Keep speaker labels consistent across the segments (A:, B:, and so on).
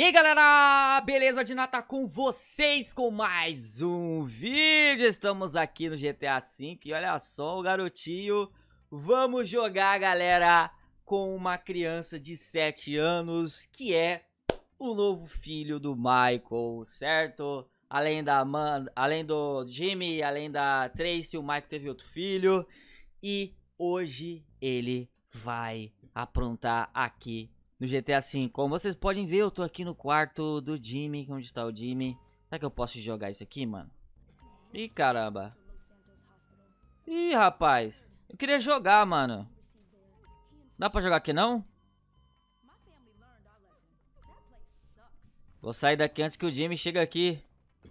A: E aí galera, beleza? Ordinata com vocês com mais um vídeo. Estamos aqui no GTA V e olha só o garotinho. Vamos jogar, galera, com uma criança de 7 anos que é o novo filho do Michael, certo? Além da Amanda, além do Jimmy, além da Tracy, o Michael teve outro filho e hoje ele vai aprontar aqui no GTA V. Como vocês podem ver, eu tô aqui no quarto do Jimmy. Onde tá o Jimmy? Será que eu posso jogar isso aqui, mano? Ih, caramba. Ih, rapaz. Eu queria jogar, mano. Dá pra jogar aqui, não? Vou sair daqui antes que o Jimmy chegue aqui.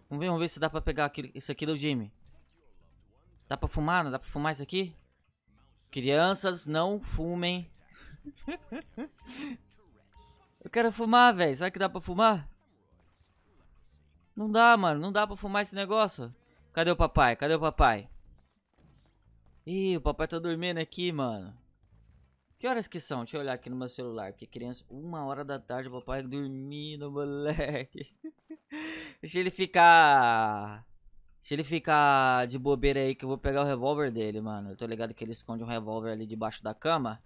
A: Vamos ver, vamos ver se dá pra pegar aqui, isso aqui do Jimmy. Dá pra fumar? Não dá pra fumar isso aqui? Crianças, não fumem. Eu quero fumar, velho. Será que dá pra fumar? Não dá, mano. Não dá pra fumar esse negócio. Cadê o papai? Cadê o papai? Ih, o papai tá dormindo aqui, mano. Que horas que são? Deixa eu olhar aqui no meu celular. Porque criança... Uma hora da tarde o papai dormindo, moleque. Deixa ele ficar... Deixa ele ficar de bobeira aí que eu vou pegar o revólver dele, mano. Eu tô ligado que ele esconde um revólver ali debaixo da cama.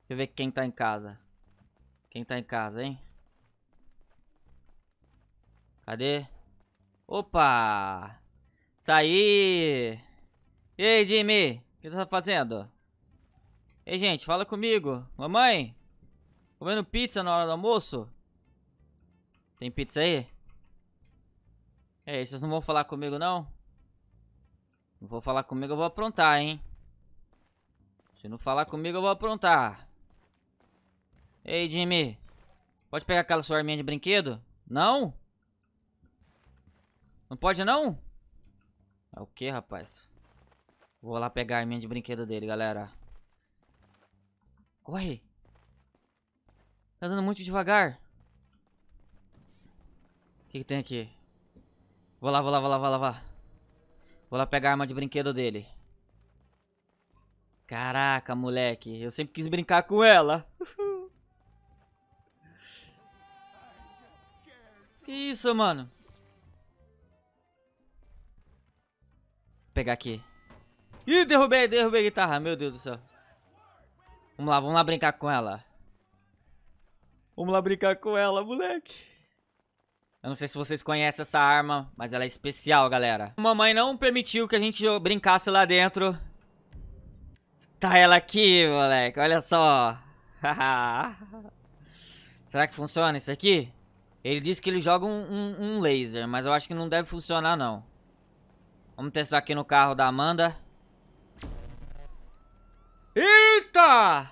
A: Deixa eu ver quem tá em casa. Quem tá em casa, hein? Cadê? Opa! Tá aí! E aí, Jimmy? O que tá fazendo? Ei, gente, fala comigo. Mamãe? Comendo pizza na hora do almoço? Tem pizza aí? É, vocês não vão falar comigo, não? Não vou falar comigo, eu vou aprontar, hein? Se não falar comigo, eu vou aprontar. Ei, Jimmy. Pode pegar aquela sua arminha de brinquedo? Não? Não pode, não? É o que, rapaz? Vou lá pegar a arminha de brinquedo dele, galera. Corre. Tá andando muito devagar. O que, que tem aqui? Vou lá, vou lá, vou lá, vou lá, vou lá. Vou lá pegar a arma de brinquedo dele. Caraca, moleque. Eu sempre quis brincar com ela. Que isso, mano? Vou pegar aqui. Ih, derrubei, derrubei a guitarra. Meu Deus do céu. Vamos lá, vamos lá brincar com ela. Vamos lá brincar com ela, moleque. Eu não sei se vocês conhecem essa arma, mas ela é especial, galera. Mamãe não permitiu que a gente brincasse lá dentro. Tá ela aqui, moleque. Olha só. Será que funciona isso aqui? Ele disse que ele joga um, um, um, laser, mas eu acho que não deve funcionar, não. Vamos testar aqui no carro da Amanda. Eita!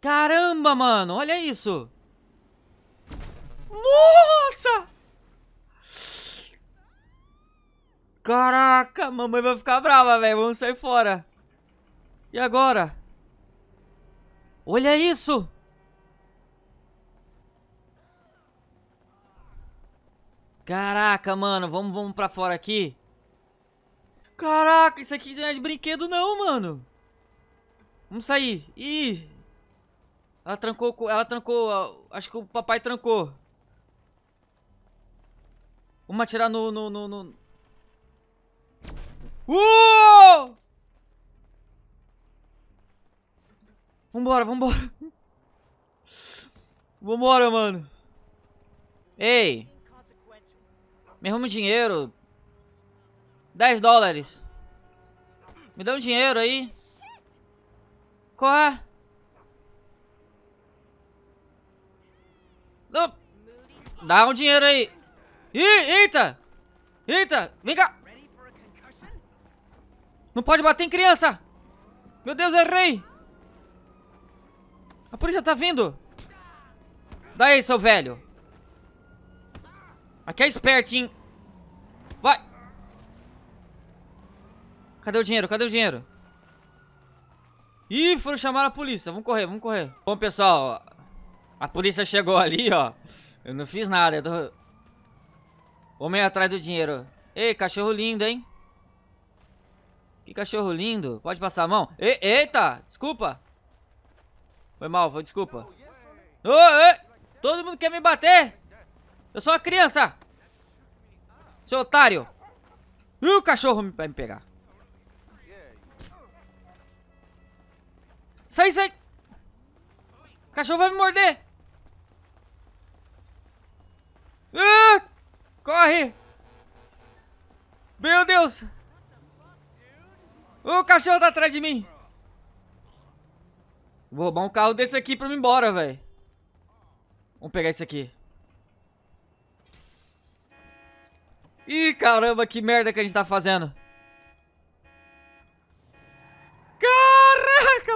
A: Caramba, mano, olha isso! Nossa! Caraca, mamãe vai ficar brava, velho. Vamos sair fora. E agora? Olha isso! Caraca, mano, vamos, vamos pra fora aqui. Caraca, isso aqui não é de brinquedo não, mano. Vamos sair. Ih. Ela trancou, ela trancou, acho que o papai trancou. Vamos atirar no, no, no, no... Uh! Vambora, vambora. Vambora, mano. Ei. Me arruma um dinheiro. 10 dólares. Me dá um dinheiro aí. Qual é? Não. Dá um dinheiro aí. Ih, eita! Eita, vem cá! Não pode bater em criança! Meu Deus, errei! A polícia tá vindo! aí, seu velho! Aqui é espertinho! Cadê o dinheiro? Cadê o dinheiro? Ih, foram chamar a polícia. Vamos correr, vamos correr. Bom, pessoal, a polícia chegou ali, ó. Eu não fiz nada, eu tô... Homem atrás do dinheiro. Ei, cachorro lindo, hein? Que cachorro lindo. Pode passar a mão? E, eita, desculpa. Foi mal, foi desculpa. Ô, oh, todo mundo quer me bater? Eu sou uma criança. Seu otário. Ih, o cachorro me, vai me pegar. Sai, sai! O cachorro vai me morder! Ah! Corre! Meu Deus! O cachorro tá atrás de mim! Vou roubar um carro desse aqui pra me embora, velho. Vamos pegar esse aqui. Ih, caramba, que merda que a gente tá fazendo.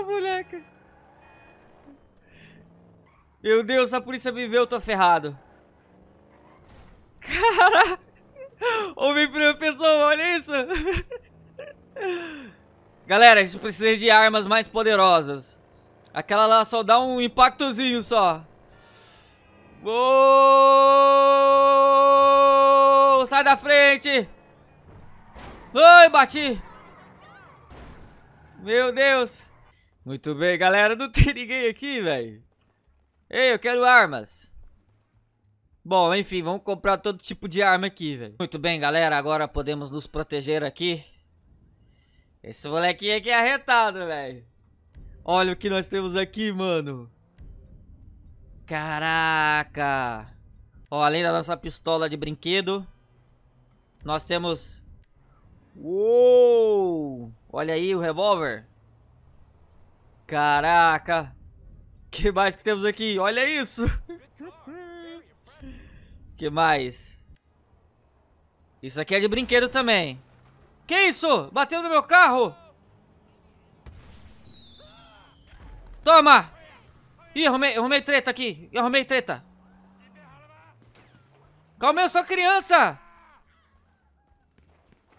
A: moleque. Meu Deus, a polícia me vê, eu tô ferrado. Cara, Ouvi pra pessoa, olha isso. Galera, a gente precisa de armas mais poderosas. Aquela lá só dá um impactozinho só. Uou! Sai da frente! Ai, bati! Meu Deus! Muito bem, galera. Não tem ninguém aqui, velho. Ei, eu quero armas. Bom, enfim, vamos comprar todo tipo de arma aqui, velho. Muito bem, galera. Agora podemos nos proteger aqui. Esse molequinho aqui é arretado, velho. Olha o que nós temos aqui, mano. Caraca. Ó, além da nossa pistola de brinquedo, nós temos... Uou! Olha aí o revólver. Caraca! que mais que temos aqui? Olha isso! que mais? Isso aqui é de brinquedo também. Que isso? Bateu no meu carro? Toma! Ih, arrumei, arrumei treta aqui. Arrumei treta. Calma aí, eu sou criança!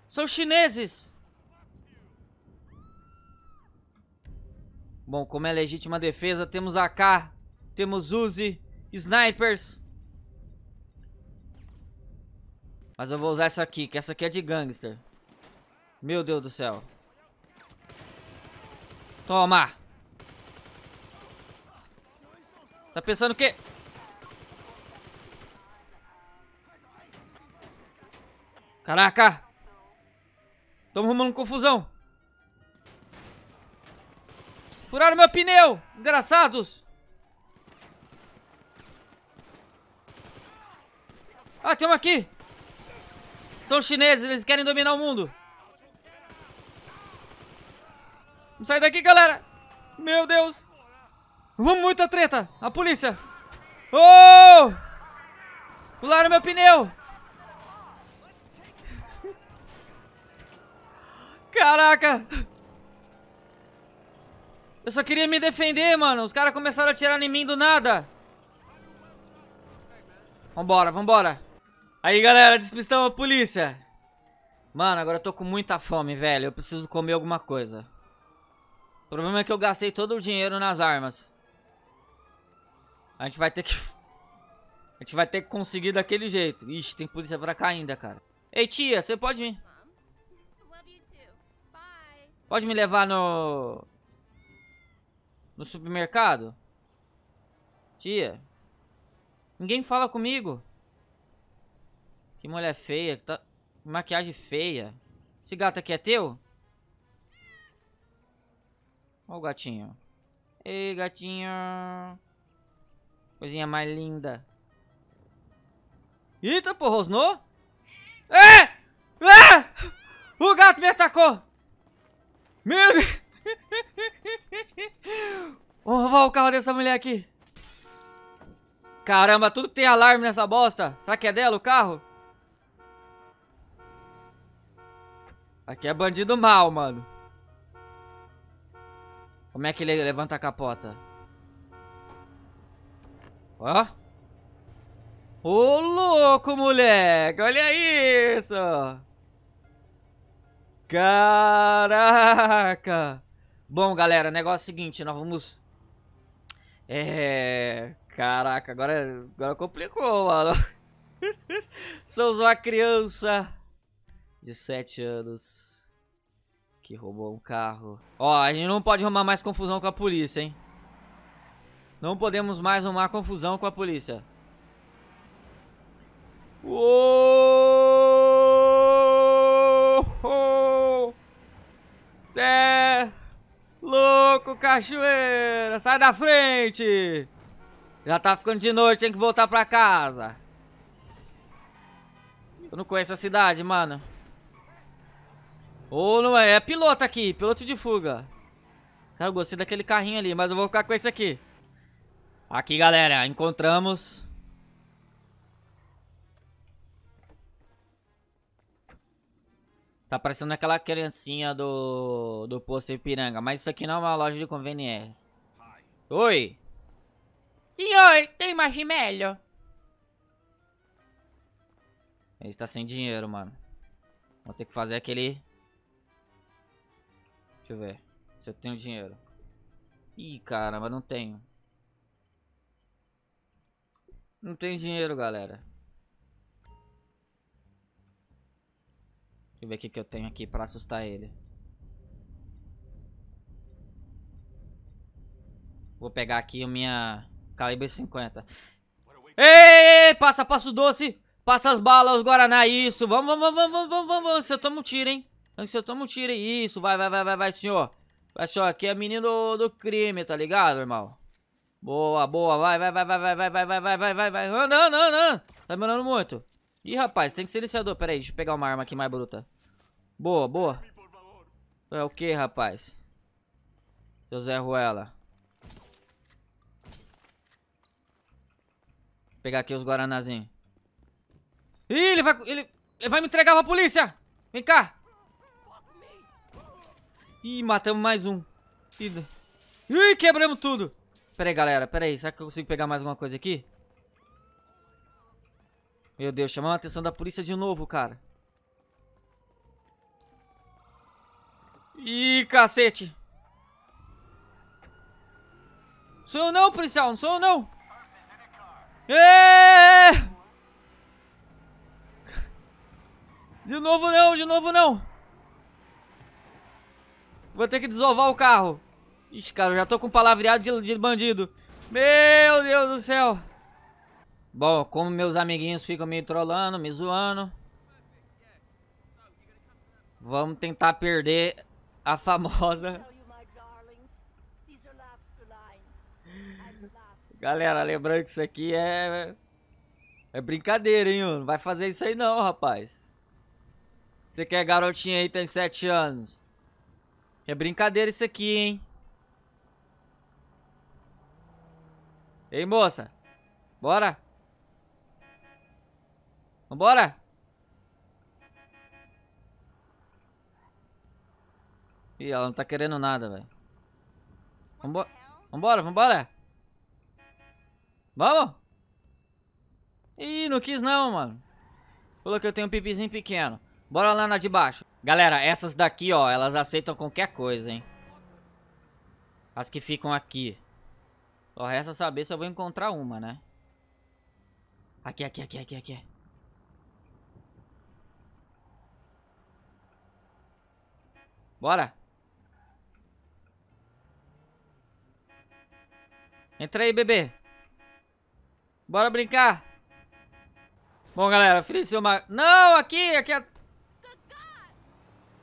A: São chineses! Bom, como é legítima defesa, temos AK, temos Uzi, snipers. Mas eu vou usar essa aqui, que essa aqui é de gangster. Meu Deus do céu. Toma! Tá pensando o quê? Caraca! Tamo arrumando confusão. Furaram meu pneu, desgraçados. Ah, tem um aqui. São chineses, eles querem dominar o mundo. Vamos sair daqui, galera. Meu Deus. Vamos muita treta. A polícia. Oh! Pularam meu pneu. Caraca. Eu só queria me defender, mano. Os caras começaram a atirar em mim do nada. Vambora, vambora. Aí, galera, despistamos a polícia. Mano, agora eu tô com muita fome, velho. Eu preciso comer alguma coisa. O problema é que eu gastei todo o dinheiro nas armas. A gente vai ter que... A gente vai ter que conseguir daquele jeito. Ixi, tem polícia pra cá ainda, cara. Ei, tia, você pode me... Pode me levar no... No supermercado? Tia. Ninguém fala comigo. Que mulher feia. Que tá... Maquiagem feia. Esse gato aqui é teu? Olha o gatinho. Ei, gatinho. Coisinha mais linda. Eita, porra, rosnou? É! É! O gato me atacou! Meu Deus! Vamos roubar o carro dessa mulher aqui. Caramba, tudo tem alarme nessa bosta. Será que é dela o carro? Aqui é bandido mal, mano. Como é que ele levanta a capota? Ó. Ô, louco, moleque. Olha isso. Caraca. Bom, galera, negócio é o seguinte, nós vamos... É... Caraca, agora, é- agora complicou, mano. Somos uma criança de 7 anos que roubou um carro. Ó, a gente não pode arrumar mais confusão com a polícia, hein? Não podemos mais arrumar confusão com a polícia. Uou! Certo! louco, cachoeira! Sai da frente! Já tá ficando de noite, tem que voltar pra casa. Eu não conheço a cidade, mano. Ou não é? É piloto aqui, piloto de fuga. Cara, eu gostei daquele carrinho ali, mas eu vou ficar com esse aqui. Aqui, galera, encontramos Tá parecendo aquela criancinha do, do posto Ipiranga, mas isso aqui não é uma loja de conveniência. Oi! Senhor, tem marshmallow? Ele tá sem dinheiro, mano. Vou ter que fazer aquele... Deixa eu ver se eu tenho dinheiro. Ih, caramba, não tenho. Não tenho dinheiro, galera. eu ver o que, que eu tenho aqui pra assustar ele. Vou pegar aqui a minha calibre 50. Ei, passa passa o doce, passa as balas, os Guaraná, isso. Vamos, vamos, vamos, vamos, vamos, vamos, vamos. Se tomo um tiro, hein. Você toma tomo um tiro, isso. Vai, vai, vai, vai, vai, senhor. Vai, senhor, aqui é menino do, do crime, tá ligado, irmão? Boa, boa, vai, vai, vai, vai, vai, vai, vai, vai, vai, vai, vai, vai. Anda, anda, anda. Tá demorando muito. Ih, rapaz, tem que ser iniciador. Pera aí, deixa eu pegar uma arma aqui mais bruta. Boa, boa. É o que, rapaz? Seu Zé Ruela. Vou pegar aqui os guaranazinhos. Ih, ele vai, ele, ele vai me entregar pra polícia. Vem cá. Ih, matamos mais um. Ih, quebramos tudo. Pera aí, galera. Pera aí. Será que eu consigo pegar mais alguma coisa aqui? Meu Deus, chamamos a atenção da polícia de novo, cara. Ih, cacete. Sou eu não, policial. Não sou eu não. É! De novo não, de novo não. Vou ter que desovar o carro. Ixi, cara, eu já tô com palavreado de, de bandido. Meu Deus do céu. Bom, como meus amiguinhos ficam me trollando, me zoando. Vamos tentar perder a famosa. Galera, lembrando que isso aqui é. É brincadeira, hein, Não vai fazer isso aí não, rapaz. Você quer é garotinha aí, tem 7 anos. É brincadeira isso aqui, hein? Ei, moça. Bora. Vambora. Ih, ela não tá querendo nada, velho. Vambora. Vambora, vambora. Vamos? Ih, não quis não, mano. Falou que eu tenho um pipizinho pequeno. Bora lá na de baixo. Galera, essas daqui, ó, elas aceitam qualquer coisa, hein. As que ficam aqui. Só resta saber se eu vou encontrar uma, né? Aqui, aqui, aqui, aqui, aqui. Bora. Entra aí, bebê. Bora brincar. Bom, galera, ofereceu uma... Não, aqui, aqui é...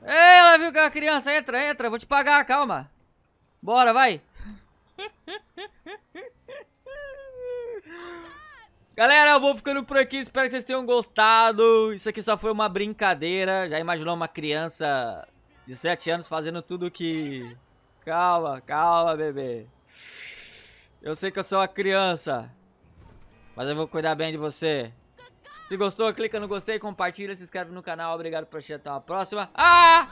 A: Ei, ela viu que é uma criança. Entra, entra. Vou te pagar, calma. Bora, vai. Galera, eu vou ficando por aqui, espero que vocês tenham gostado. Isso aqui só foi uma brincadeira. Já imaginou uma criança de 7 anos fazendo tudo que... Calma, calma, bebê. Eu sei que eu sou uma criança. Mas eu vou cuidar bem de você. Se gostou, clica no gostei, compartilha, se inscreve no canal. Obrigado por assistir. Até a próxima. Ah!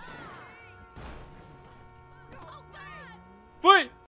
A: Fui!